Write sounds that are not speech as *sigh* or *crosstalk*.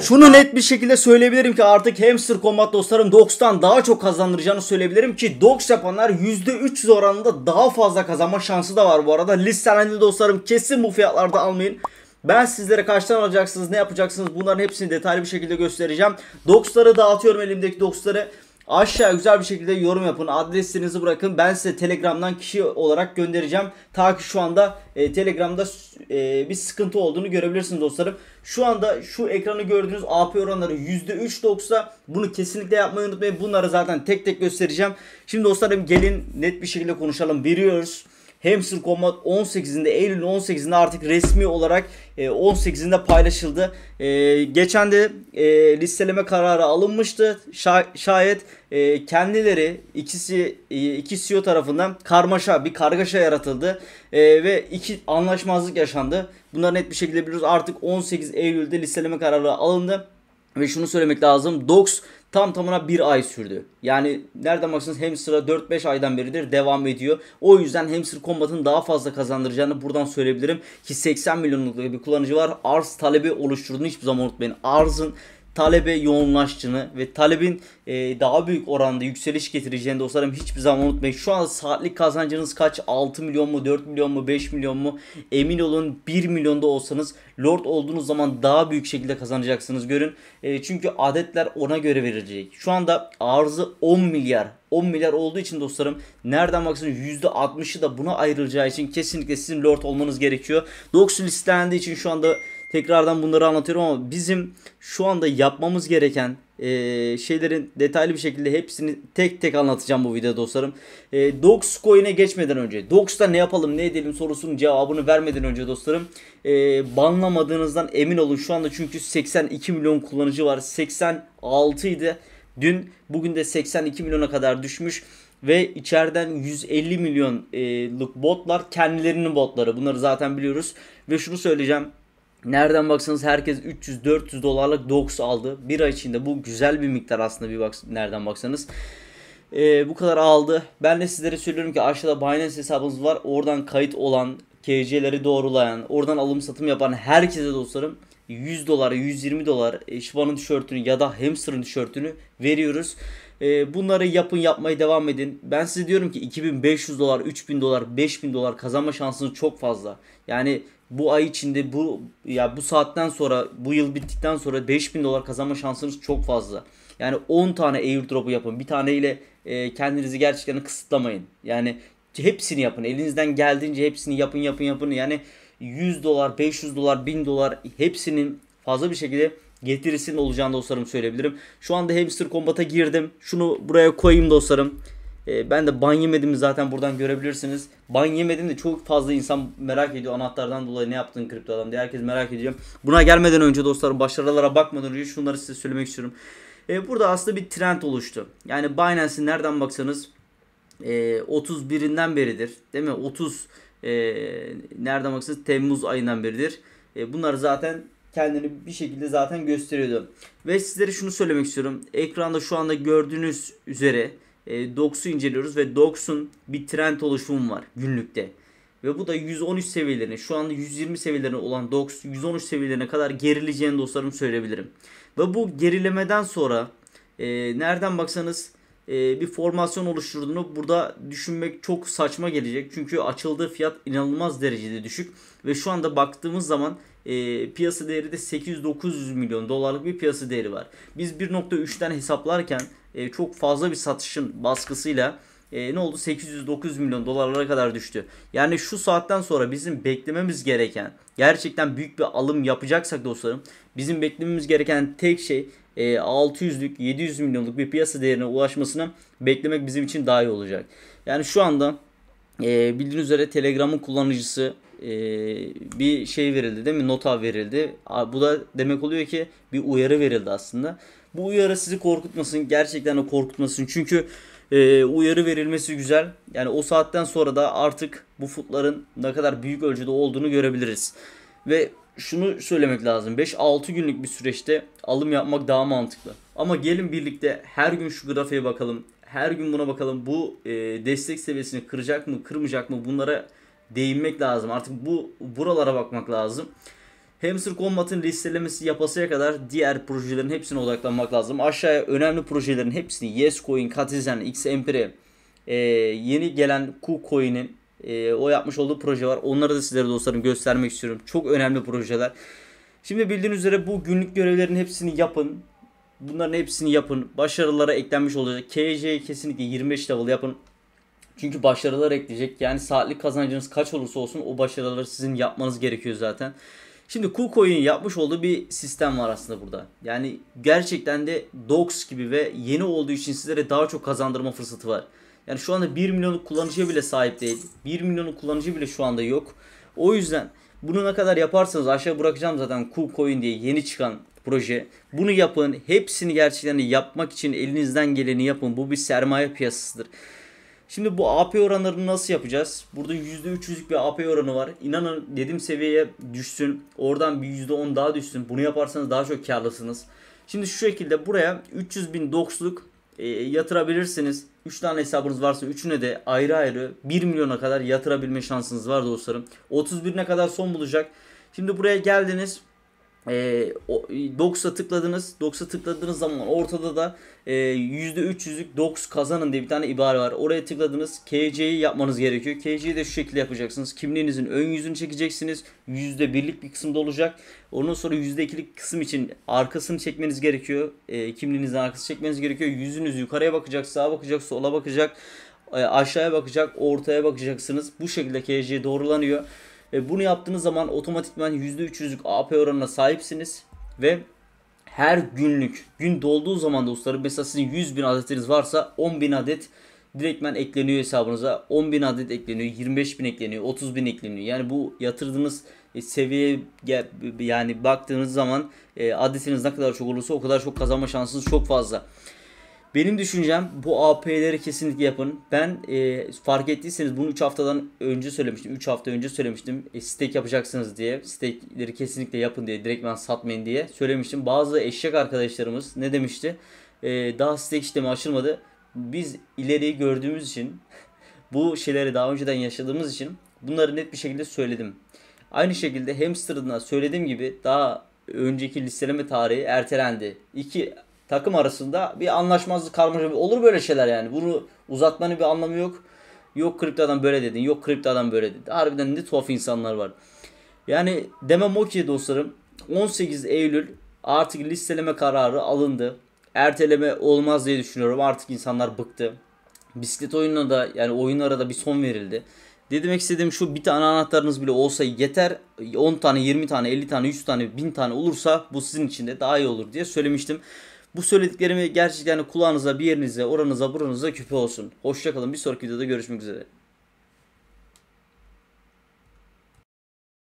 Şunu net bir şekilde söyleyebilirim ki artık Hamster Combat dostlarım Dogs'tan daha çok kazandıracağını söyleyebilirim ki Dogs yapanlar %300 oranında daha fazla kazanma şansı da var bu arada. Listelenli dostlarım kesin bu fiyatlarda almayın. Ben sizlere kaçtan alacaksınız ne yapacaksınız bunların hepsini detaylı bir şekilde göstereceğim. Dogs'ları dağıtıyorum elimdeki Dogs'ları. Aşağı güzel bir şekilde yorum yapın. Adreslerinizi bırakın. Ben size Telegram'dan kişi olarak göndereceğim. Ta ki şu anda e, Telegram'da e, bir sıkıntı olduğunu görebilirsiniz dostlarım. Şu anda şu ekranı gördüğünüz AP oranları %3.90. Bunu kesinlikle yapmayı unutmayın. Bunları zaten tek tek göstereceğim. Şimdi dostlarım gelin net bir şekilde konuşalım. Veriyoruz. Hamster Combat 18'inde Eylül 18'inde artık resmi olarak 18'inde e, paylaşıldı. E, geçen de e, listeleme kararı alınmıştı. Şayet kendileri ikisi iki CEO tarafından karmaşa bir kargaşa yaratıldı ve iki anlaşmazlık yaşandı. Bunları net bir şekilde biliyoruz. Artık 18 Eylül'de listeleme kararı alındı. Ve şunu söylemek lazım. Dox tam tamına bir ay sürdü. Yani nereden baksanız hamster'a 4-5 aydan beridir devam ediyor. O yüzden hamster combat'ın daha fazla kazandıracağını buradan söyleyebilirim. Ki 80 milyonluk bir kullanıcı var. Arz talebi oluşturduğunu hiçbir zaman unutmayın. Arzın talebe yoğunlaştığını ve talebin e, daha büyük oranda yükseliş getireceğini dostlarım hiçbir zaman unutmayın. Şu an saatlik kazancınız kaç? 6 milyon mu? 4 milyon mu? 5 milyon mu? Emin olun 1 milyonda olsanız Lord olduğunuz zaman daha büyük şekilde kazanacaksınız görün. E, çünkü adetler ona göre verilecek. Şu anda arzı 10 milyar 10 milyar olduğu için dostlarım nereden baksan %60'ı da buna ayrılacağı için kesinlikle sizin lord olmanız gerekiyor. Dox listelendiği için şu anda Tekrardan bunları anlatıyorum ama bizim şu anda yapmamız gereken e, şeylerin detaylı bir şekilde hepsini tek tek anlatacağım bu videoda dostlarım. E, Dogecoin'e geçmeden önce, Dox'ta ne yapalım ne edelim sorusunun cevabını vermeden önce dostlarım e, banlamadığınızdan emin olun. Şu anda çünkü 82 milyon kullanıcı var. 86 idi. Dün bugün de 82 milyona kadar düşmüş ve içeriden 150 milyonluk botlar kendilerinin botları. Bunları zaten biliyoruz ve şunu söyleyeceğim. Nereden baksanız herkes 300-400 dolarlık dox aldı. Bir ay içinde bu güzel bir miktar aslında bir bak nereden baksanız. Ee, bu kadar aldı. Ben de sizlere söylüyorum ki aşağıda Binance hesabınız var. Oradan kayıt olan, KC'leri doğrulayan, oradan alım satım yapan herkese dostlarım 100 dolar, 120 dolar Şiva'nın e, tişörtünü ya da Hamster'ın tişörtünü veriyoruz. Ee, bunları yapın yapmaya devam edin. Ben size diyorum ki 2500 dolar, 3000 dolar, 5000 dolar kazanma şansınız çok fazla. Yani bu ay içinde bu ya bu saatten sonra bu yıl bittikten sonra 5000 dolar kazanma şansınız çok fazla. Yani 10 tane airdrop'u yapın. Bir taneyle e, kendinizi gerçekten kısıtlamayın. Yani hepsini yapın. Elinizden geldiğince hepsini yapın yapın yapın. Yani 100 dolar, 500 dolar, 1000 dolar hepsinin fazla bir şekilde getirisinin olacağını dostlarım söyleyebilirim. Şu anda hamster kombata girdim. Şunu buraya koyayım dostlarım. E, ben de ban yemedim zaten buradan görebilirsiniz. Ban yemedim de çok fazla insan merak ediyor anahtarlardan dolayı ne yaptın kripto adam diye herkes merak ediyor. Buna gelmeden önce dostlarım başarılara bakmadan önce şunları size söylemek istiyorum. E, burada aslında bir trend oluştu. Yani Binance'in nereden baksanız e, 31'inden beridir değil mi? 30 e, nereden baksanız Temmuz ayından beridir. E, bunlar zaten kendini bir şekilde zaten gösteriyordu. Ve sizlere şunu söylemek istiyorum. Ekranda şu anda gördüğünüz üzere e, DOX'u inceliyoruz ve DOX'un bir trend oluşumu var günlükte. Ve bu da 113 seviyelerine şu anda 120 seviyelerine olan DOX 113 seviyelerine kadar gerileceğini dostlarım söyleyebilirim. Ve bu gerilemeden sonra e, nereden baksanız e, bir formasyon oluşturduğunu burada düşünmek çok saçma gelecek. Çünkü açıldığı fiyat inanılmaz derecede düşük. Ve şu anda baktığımız zaman e, piyasa değeri de 800-900 milyon dolarlık bir piyasa değeri var. Biz 1.3'ten hesaplarken e, çok fazla bir satışın baskısıyla e, ne oldu? 800-900 milyon dolarlara kadar düştü. Yani şu saatten sonra bizim beklememiz gereken gerçekten büyük bir alım yapacaksak dostlarım bizim beklememiz gereken tek şey e, 600'lük 700 milyonluk bir piyasa değerine ulaşmasını beklemek bizim için daha iyi olacak. Yani şu anda e, bildiğiniz üzere Telegram'ın kullanıcısı e, bir şey verildi değil mi? Nota verildi. Bu da demek oluyor ki bir uyarı verildi aslında. Bu uyarı sizi korkutmasın. Gerçekten de korkutmasın. Çünkü e, uyarı verilmesi güzel. Yani o saatten sonra da artık bu futların ne kadar büyük ölçüde olduğunu görebiliriz. Ve şunu söylemek lazım. 5-6 günlük bir süreçte alım yapmak daha mantıklı. Ama gelin birlikte her gün şu grafiğe bakalım. Her gün buna bakalım. Bu e, destek seviyesini kıracak mı, kırmayacak mı? Bunlara değinmek lazım. Artık bu buralara bakmak lazım. Hamster Combat'ın listelemesi yapasıya kadar diğer projelerin hepsine odaklanmak lazım. Aşağıya önemli projelerin hepsini YesCoin, Katizen, XMP'ye e, yeni gelen KuCoin'in e, o yapmış olduğu proje var. Onları da sizlere dostlarım göstermek istiyorum. Çok önemli projeler. Şimdi bildiğiniz üzere bu günlük görevlerin hepsini yapın. Bunların hepsini yapın. Başarılara eklenmiş olacak. KJ kesinlikle 25 level yapın. Çünkü başarılar ekleyecek. Yani saatlik kazancınız kaç olursa olsun o başarıları sizin yapmanız gerekiyor zaten. Şimdi KuCoin'in yapmış olduğu bir sistem var aslında burada. Yani gerçekten de Dox gibi ve yeni olduğu için sizlere daha çok kazandırma fırsatı var. Yani şu anda 1 milyonluk kullanıcıya bile sahip değil. 1 milyonluk kullanıcı bile şu anda yok. O yüzden bunu ne kadar yaparsanız aşağı bırakacağım zaten KuCoin diye yeni çıkan proje. Bunu yapın. Hepsini gerçekten yapmak için elinizden geleni yapın. Bu bir sermaye piyasasıdır. Şimdi bu AP oranlarını nasıl yapacağız? Burada %300'lük bir AP oranı var. İnanın dediğim seviyeye düşsün. Oradan bir %10 daha düşsün. Bunu yaparsanız daha çok karlısınız. Şimdi şu şekilde buraya 300 bin doxluk e, yatırabilirsiniz. 3 tane hesabınız varsa 3'üne de ayrı ayrı 1 milyona kadar yatırabilme şansınız var dostlarım. 31'ine kadar son bulacak. Şimdi buraya geldiniz e, o, Dox'a tıkladınız. Dox'a tıkladığınız zaman ortada da e, %300'lük Dox kazanın diye bir tane ibare var. Oraya tıkladınız. KC'yi yapmanız gerekiyor. KC'yi de şu şekilde yapacaksınız. Kimliğinizin ön yüzünü çekeceksiniz. %1'lik bir kısımda olacak. Ondan sonra %2'lik kısım için arkasını çekmeniz gerekiyor. E, kimliğinizin arkasını çekmeniz gerekiyor. Yüzünüz yukarıya bakacak, sağa bakacak, sola bakacak. E, aşağıya bakacak, ortaya bakacaksınız. Bu şekilde KC doğrulanıyor. Ve bunu yaptığınız zaman otomatikman %300'lük AP oranına sahipsiniz. Ve her günlük gün dolduğu zaman dostlarım mesela sizin 100 bin adetiniz varsa 10 bin adet direktmen ekleniyor hesabınıza. 10 bin adet ekleniyor, 25 bin ekleniyor, 30 bin ekleniyor. Yani bu yatırdığınız e, seviyeye yani baktığınız zaman e, adetiniz ne kadar çok olursa o kadar çok kazanma şansınız çok fazla. Benim düşüncem bu AP'leri kesinlikle yapın. Ben e, fark ettiyseniz bunu 3 haftadan önce söylemiştim. 3 hafta önce söylemiştim. E, steak yapacaksınız diye. Steakleri kesinlikle yapın diye. Direkt ben satmayın diye söylemiştim. Bazı eşek arkadaşlarımız ne demişti? E, daha steak işlemi açılmadı. Biz ileriyi gördüğümüz için *laughs* bu şeyleri daha önceden yaşadığımız için bunları net bir şekilde söyledim. Aynı şekilde hamster'ına söylediğim gibi daha önceki listeleme tarihi ertelendi. 2 takım arasında bir anlaşmazlık karmaşa olur böyle şeyler yani. Bunu uzatmanın bir anlamı yok. Yok kripto adam böyle dedin. Yok kripto adam böyle dedi. Harbiden de tuhaf insanlar var. Yani demem o ki dostlarım 18 Eylül artık listeleme kararı alındı. Erteleme olmaz diye düşünüyorum. Artık insanlar bıktı. Bisiklet oyununa da yani oyunlara da bir son verildi. Ne istediğim şu bir tane anahtarınız bile olsa yeter. 10 tane, 20 tane, 50 tane, 100 tane, 1000 tane olursa bu sizin için de daha iyi olur diye söylemiştim. Bu söylediklerimi gerçekten kulağınıza, bir yerinize, oranıza, buranıza küpe olsun. Hoşçakalın. Bir sonraki videoda görüşmek üzere.